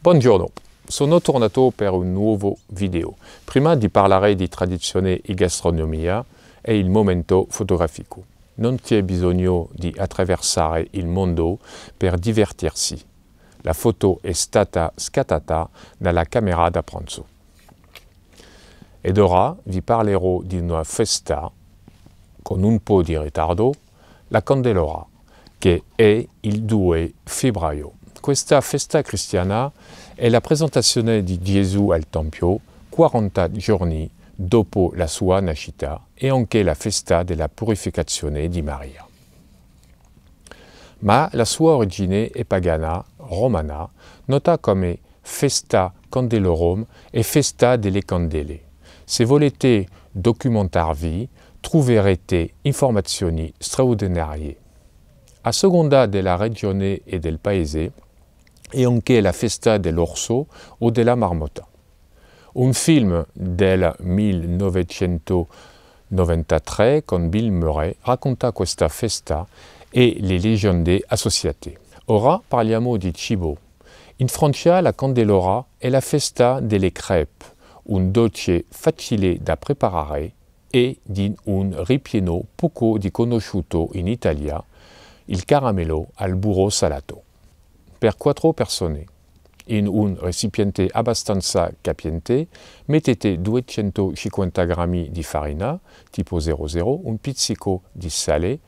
Buongiorno, sono tornato per un nuovo video. Prima di parlare di tradizione e gastronomia, è il momento fotografico. Non c'è bisogno di attraversare il mondo per divertirsi. La foto è stata scattata dalla camera da pranzo. Ed ora vi parlerò di una festa con un po' di ritardo, la Candelora, che è il 2 febbraio. Questa festa cristiana è la presentazione di Gesù al Tempio 40 giorni dopo la sua nascita e anche la festa della purificazione di Maria. Ma la sua origine è pagana, romana, nota come Festa Candelorum e Festa delle Candele. Se volete documentarvi, troverete informazioni straordinarie a seconda della regione e del paese est anche la festa dell'orso o della marmotta. Un film del 1993 con Bill Murray racconta questa festa e le leggende associate. Ora parliamo di cibo. In Francia la Candelora è la festa delle crêpes, un dolce facile da preparare e di un ripieno poco di conosciuto in Italia, il caramello al burro salato. Per quattro persone, in un recipiente abbastanza capiente, mettete 250 grammi di farina, tipo 00, un pizzico di sale,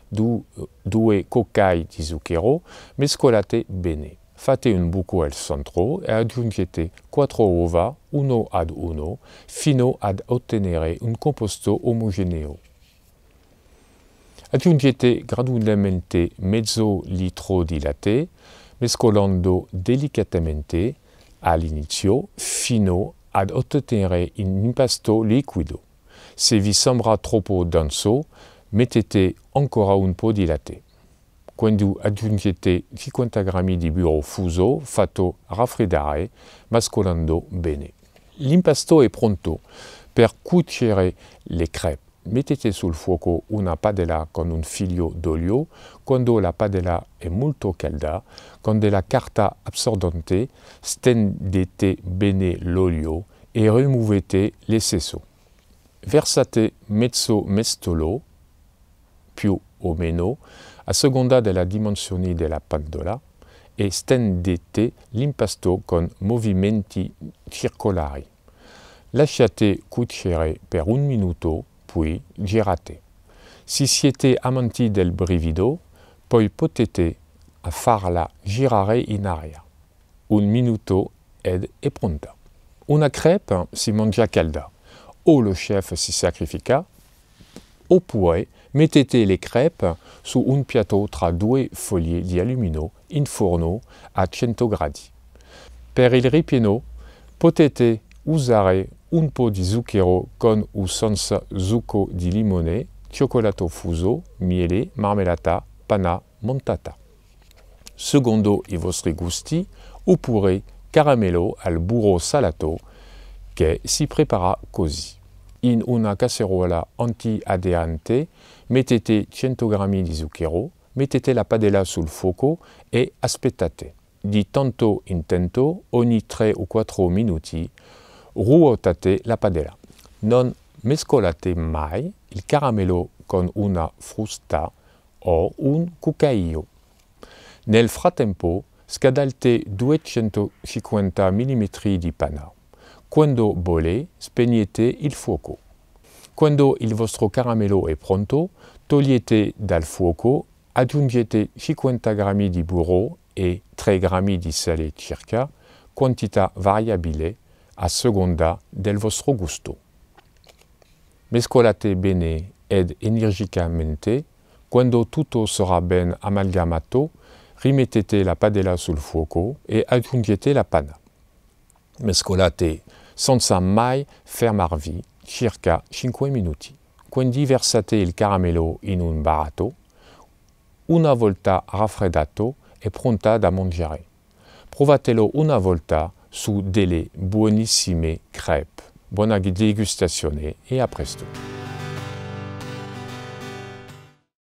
due coccai di zucchero, mescolate bene. Fate un buco al centro e aggiungete 4 uova, uno ad uno, fino ad ottenere un composto omogeneo. Aggiungete gradualmente mezzo litro di mescolando delicatamente all'inizio fino ad ottenere un impasto liquido. Se vi sembra troppo denso, mettete ancora un po' di latte. Quando aggiungete 50 grammi di burro fuso fatto raffreddare, mescolando bene. L'impasto è pronto per cuocere le crepes mettete sul fuoco una padella con un filo d'olio, quando la padella è e molto calda, con la carta absorbente stendete bene l'olio e rimuovete l'escesso. Versate mezzo mestolo, più o meno, a seconda della dimensione della padella, e stendete l'impasto con movimenti circolari. Lasciate cuocere per un minuto puis, girate. Si siete amanti del brivido, poi potete a farla girare in aria. Un minuto ed è pronta. Una crepe si mangia calda. O le chef si sacrifica, poi mettete le crêpes su un piatto tra due foglie di alluminio in forno a 100 gradi. Per il ripieno potete usare un po' di zucchero con o senza zucco di limone, cioccolato fuso, miele, marmellata, panna, montata. Secondo i vostri gusti, oppure caramello al burro salato, che si prepara così. In una casseruola anti-adeante mettete 100 g di zucchero, mettete la padella sul fuoco e aspettate. Di tanto in tanto, ogni 3 o 4 minuti, ruotate la padella. Non mescolate mai il caramello con una frusta o un cucaio. Nel frattempo scaldate 250 mm di panna. Quando bolle, spegnete il fuoco. Quando il vostro caramello è pronto, togliete dal fuoco, aggiungete 50 grammi di burro e 3 grammi di sale circa, quantità variabile, a seconda del vostro gusto. Mescolate bene ed energicamente, quando tutto sarà ben amalgamato, rimettete la padella sul fuoco e aggiungete la panna. Mescolate senza mai fermarvi circa 5 minuti. Quando versate il caramello in un barato, Una volta raffreddato è e pronta da mangiare. Provatelo una volta sous delle buonissime crepe. Bonne dégustation et à presto!